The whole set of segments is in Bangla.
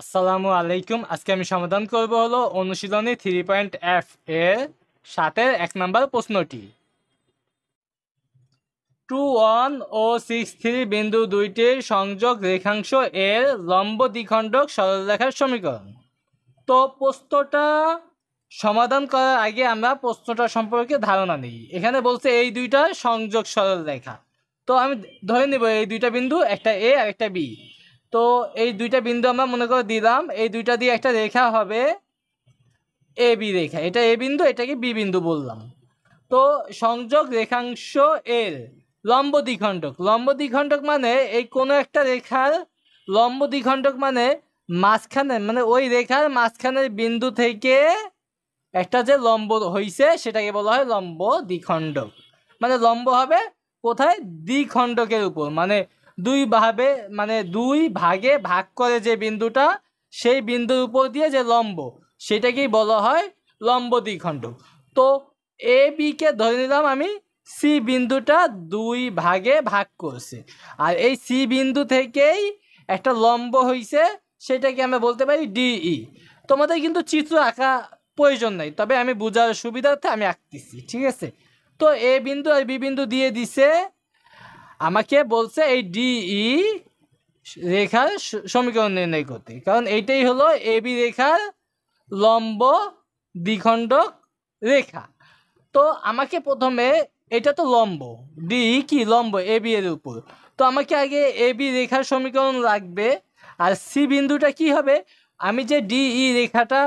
আসসালামু আলাইকুম আজকে আমি সমাধান করব হলো অনুশীলনী থ্রি পয়েন্ট এফ এর সাতের এক নম্বর প্রশ্নটি টু ওয়ান ও সিক্স থ্রি বিন্দু দুইটির সংযোগ রেখাংশ এর লম্ব দ্বিখণ্ডক সরলরেখার সমীকরণ তো প্রশ্নটা সমাধান করার আগে আমরা প্রশ্নটা সম্পর্কে ধারণা নিই এখানে বলছে এই দুইটা সংযোগ সরলরেখা তো আমি ধরে নেব এই দুইটা বিন্দু একটা এ আর একটা বি তো এই দুইটা বিন্দু আমরা মনে করে দিলাম এই দুইটা দিয়ে একটা রেখা হবে এ বি রেখা এটা এ বিন্দু এটাকে বি বিন্দু বললাম তো সংযোগ রেখাংশ এর লম্ব দ্বিখণ্ডক লম্ব দ্বিখণ্ডক মানে এই কোনো একটা রেখার লম্ব দ্বিখণ্ডক মানে মাঝখানে মানে ওই রেখার মাঝখানের বিন্দু থেকে একটা যে লম্ব হইছে সেটাকে বলা হয় লম্ব দ্বিখণ্ডক মানে লম্ব হবে কোথায় দ্বিখণ্ডকের উপর মানে দুই ভাবে মানে দুই ভাগে ভাগ করে যে বিন্দুটা সেই বিন্দুর উপর দিয়ে যে লম্ব সেটাকেই বলা হয় লম্ব দ্বিখণ্ডক তো এ বিকে ধরে নিলাম আমি সি বিন্দুটা দুই ভাগে ভাগ করছে আর এই সি বিন্দু থেকেই একটা লম্ব হইছে সেটাকে আমি বলতে পারি ডিই e। তোমাদের কিন্তু চিত্র আঁকা প্রয়োজন নাই তবে আমি বোঝার সুবিধার্থে আমি আঁকতেছি ঠিক আছে তো এ বিন্দু আর বি বিন্দু দিয়ে দিছে আমাকে বলছে এই ডিই e রেখার সমীকরণ নির্ণয় করতে কারণ এইটাই হলো এবি রেখার লম্ব দ্বিখণ্ডক রেখা তো আমাকে প্রথমে এটা তো লম্ব ডি কি লম্ব এ বি এর উপর তো আমাকে আগে এ বি রেখার সমীকরণ লাগবে আর সি বিন্দুটা কি হবে আমি যে ডিই e রেখাটা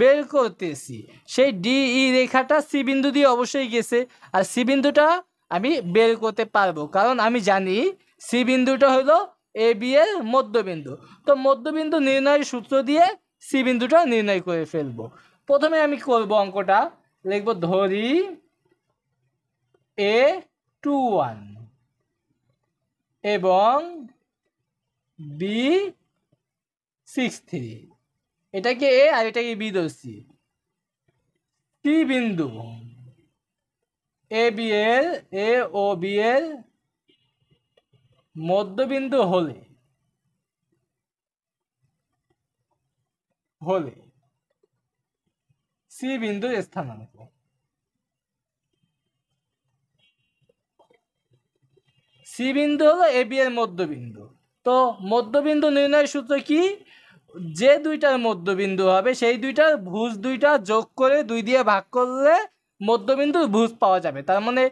বের করতেছি সেই ডিই e রেখাটা সি বিন্দু দিয়ে অবশ্যই গেছে আর সি বিন্দুটা আমি বের করতে পারবো কারণ আমি জানি সি বিন্দুটা হলো এ বি এর মধ্যবিন্দু তো মধ্যবিন্দু নির্ণয়ের সূত্র দিয়ে সি বিন্দুটা নির্ণয় করে ফেলবো প্রথমে আমি করব অঙ্কটা লিখব ধরি এ টু ওয়ান এবং বি সিক্স থ্রি এটাকে এ আর এটাকে বি ধরছি সি বিন্দু এ এ ও বিএল মধ্যবিন্দু হলে হলে সি বিন্দুর স্থানাঙ্ক সি বিন্দু হলো এ বি মধ্যবিন্দু তো মধ্যবিন্দু নির্ণয় সূত্র কি যে দুইটার মধ্যবিন্দু হবে সেই দুইটার ভুজ দুইটা যোগ করে দুই দিয়ে ভাগ করলে মধ্যবিন্দুর বুঝ পাওয়া যাবে তার মানে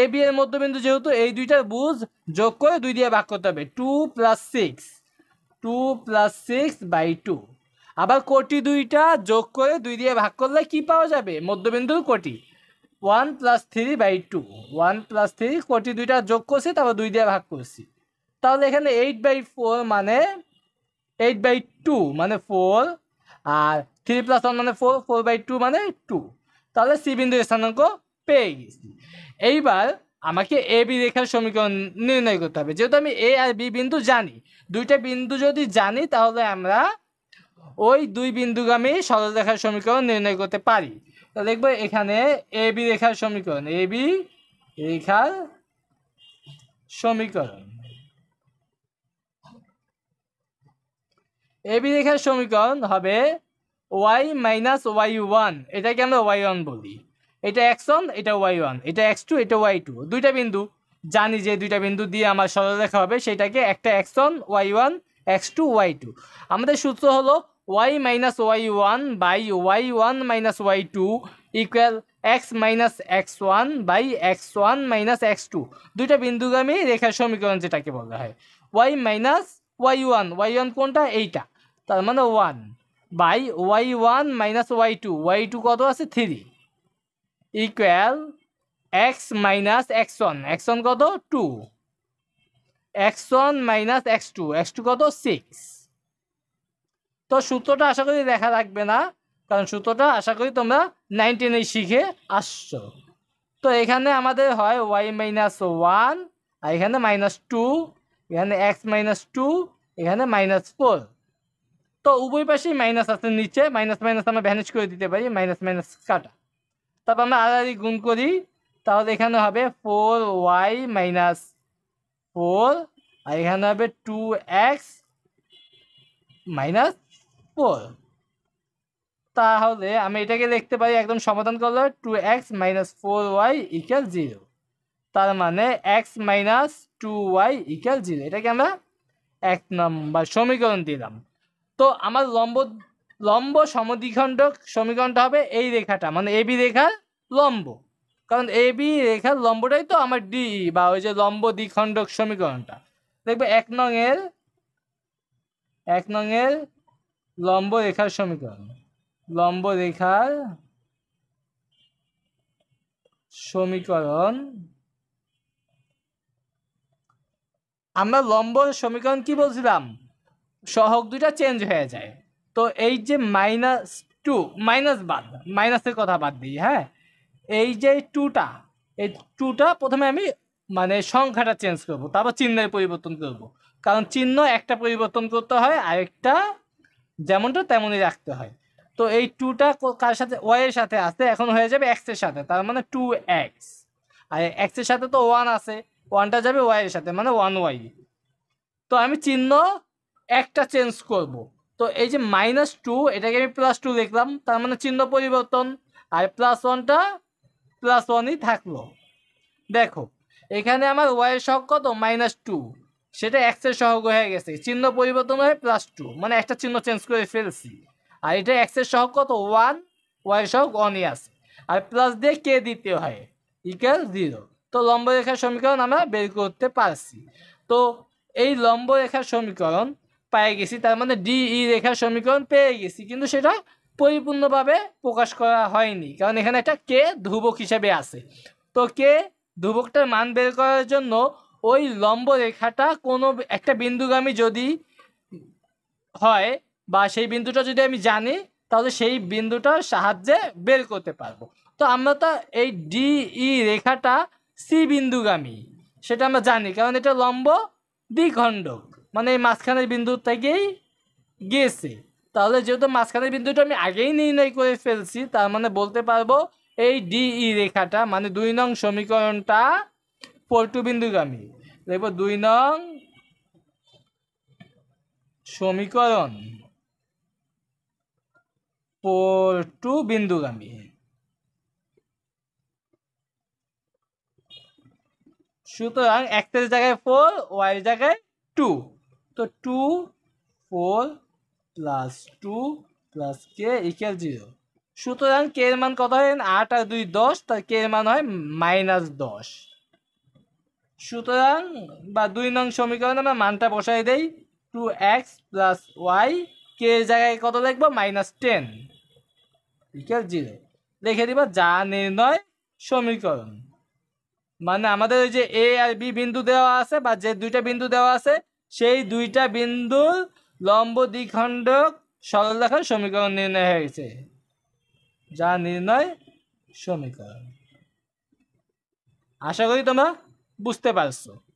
এ বি এর মধ্যবিন্দু যেহেতু এই দুইটার বুঝ যোগ করে দুই দিয়ে ভাগ করতে হবে two plus six two plus six by two আবার কোটি দুইটা যোগ করে দুই দিয়ে ভাগ করলে কি পাওয়া যাবে মধ্যবিন্দুর কোটি one plus three by two one plus three কোটি দুইটা যোগ করছি তারপর দুই দিয়ে ভাগ করছি তাহলে এখানে এইট বাই ফোর মানে এইট বাই টু মানে ফোর আর থ্রি প্লাস ওয়ান মানে ফোর ফোর বাই টু মানে টু তাহলে সি বিন্দু স্থানাঙ্ক পেয়ে গেছি এইবার আমাকে এ বি রেখার সমীকরণ নির্ণয় করতে হবে যেহেতু আমি এ আর বি বিন্দু জানি দুইটা বিন্দু যদি জানি তাহলে আমরা ওই দুই বিন্দুগামী সরলরেখার সমীকরণ নির্ণয় করতে পারি তাহলে লিখবো এখানে এ বি রেখার সমীকরণ এ বি রেখার সমীকরণ বি রেখার সমীকরণ হবে ওয়াই মাইনাস ওয়াই ওয়ান এটাকে আমরা ওয়াই ওয়ান বলি এটা এক্স ওয়ান এটা ওয়াই ওয়ান এটা এক্স টু এটা ওয়াই টু দুইটা বিন্দু জানি যে দুইটা বিন্দু দিয়ে আমার রেখা হবে সেটাকে একটা x one y one x two y two আমাদের সূত্র হলো y minus y one by y one minus y two equal x minus x one by x one minus x two দুইটা বিন্দুগামী রেখার সমীকরণ যেটাকে বলা হয় y minus y one y one কোনটা এইটা তার মানে one by y one minus y two y two কত আছে three equal x minus x one x one কত two x one minus x two x two কত সিক্স তো সূত্রটা আশা করি দেখা রাখবে না কারণ সূত্রটা আশা করি তোমরা নাইন টেনে শিখে আসছো তো এখানে আমাদের হয় ওয়াই মাইনাস ওয়ান আর এখানে মাইনাস টু এখানে এক্স মাইনাস টু এখানে মাইনাস ফোর তো উভয় পাশেই মাইনাস আছে নিচে মাইনাস মাইনাস আমরা ভ্যানেজ করে দিতে পারি মাইনাস মাইনাস কাটা তারপর আমরা আলাদি গুণ করি তাহলে এখানে হবে ফোর ওয়াই মাইনাস ফোর আর এখানে হবে টু এক্স মাইনাস ফোর তাহলে আমি এটাকে দেখতে পারি একদম সমাধান করলে two x minus four y equal zero তার মানে x minus two y equal zero এটাকে আমরা এক নম্বর সমীকরণ দিলাম তো আমার লম্ব লম্ব সমদ্বিখণ্ডক সমীকরণটা হবে এই রেখাটা মানে এবি রেখার লম্ব কারণ এবি রেখার লম্বটাই তো আমার ডি বা ওই যে লম্ব দ্বিখণ্ডক সমীকরণটা দেখবে এক নং এর এক নং এর লম্ব রেখার সমীকরণ লম্ব রেখার সমীকরণ আমরা লম্ব সমীকরণ কি বলছিলাম সহক দুইটা চেঞ্জ হয়ে যায় তো এই যে মাইনাস টু মাইনাস বাদ মাইনাসের কথা বাদ দিই হ্যাঁ এই যে টুটা এই টুটা প্রথমে আমি মানে সংখ্যাটা চেঞ্জ করব তারপর চিহ্নের পরিবর্তন করব কারণ চিহ্ন একটা পরিবর্তন করতে হয় আরেকটা যেমনটা তেমনই রাখতে হয় তো এই টুটা কার সাথে ওয়াইয়ের সাথে আছে এখন হয়ে যাবে এক্সের সাথে তার মানে টু এক্স আর এক্সের সাথে তো ওয়ান আছে ওয়ানটা যাবে ওয়াইয়ের সাথে মানে ওয়ান ওয়াই তো আমি চিহ্ন একটা চেঞ্জ করব। তো এই যে মাইনাস টু এটাকে আমি প্লাস টু লিখলাম তার মানে চিহ্ন পরিবর্তন আর প্লাস ওয়ানটা প্লাস ওয়ানই থাকলো দেখো এখানে আমার ওয়াই সহগ কত মাইনাস টু সেটা এক্সের সহগ হয়ে গেছে চিহ্ন পরিবর্তন হয়ে প্লাস টু মানে একটা চিহ্ন চেঞ্জ করে ফেলছি আর এটা এক্সের সহগ কত ওয়ান ওয়াই সহগ ওয়ানই আছে আর প্লাস দিয়ে কে দিতে হয় ইকাল জিরো তো লম্ব রেখার সমীকরণ আমরা বের করতে পারছি তো এই লম্ব রেখার সমীকরণ পেয়ে গেছি তার মানে ডি ই e রেখার সমীকরণ পেয়ে গেছি কিন্তু সেটা পরিপূর্ণভাবে প্রকাশ করা হয়নি কারণ এখানে একটা কে ধ্রুবক হিসেবে আছে তো কে ধ্রুবকটার মান বের করার জন্য ওই লম্ব রেখাটা কোনো একটা বিন্দুগামী যদি হয় বা সেই বিন্দুটা যদি আমি জানি তাহলে সেই বিন্দুটার সাহায্যে বের করতে পারবো তো আমরা তো এই ডি ই e রেখাটা সি বিন্দুগামী সেটা আমরা জানি কারণ এটা লম্ব দ্বিখণ্ডক মানে এই মাঝখানের বিন্দু থেকেই গিয়েছে তাহলে যেহেতু মাঝখানের বিন্দুটা আমি আগেই নির্ণয় করে ফেলছি তার মানে বলতে পারবো এই ডিই e রেখাটা মানে দুই নং সমীকরণটা পল্টু বিন্দুগামী দেখব দুই নং সমীকরণ পল্টু বিন্দুগামী সুতরাং একটার জায়গায় ফোর ওয়াই জায়গায় টু তো two four plus two plus k equal zero সুতরাং কে এর মান কত হয় আট আর দুই দশ তার কে এর মান হয় মাইনাস দশ সুতরাং বা দুই নং সমীকরণে আমরা মানটা বসাই দেই two x plus y k জায়গায় কত লিখবো মাইনাস টেন ইকুয়াল জিরো লিখে দিব যা নির্ণয় সমীকরণ মানে আমাদের ওই যে এ আর বি বিন্দু দেওয়া আছে বা যে দুইটা বিন্দু দেওয়া আছে সেই দুইটা বিন্দুর লম্ব দ্বিখণ্ডক সরলরেখার সমীকরণ নির্ণয় হয়েছে যা নির্ণয় সমীকরণ আশা করি তোমরা বুঝতে পারছো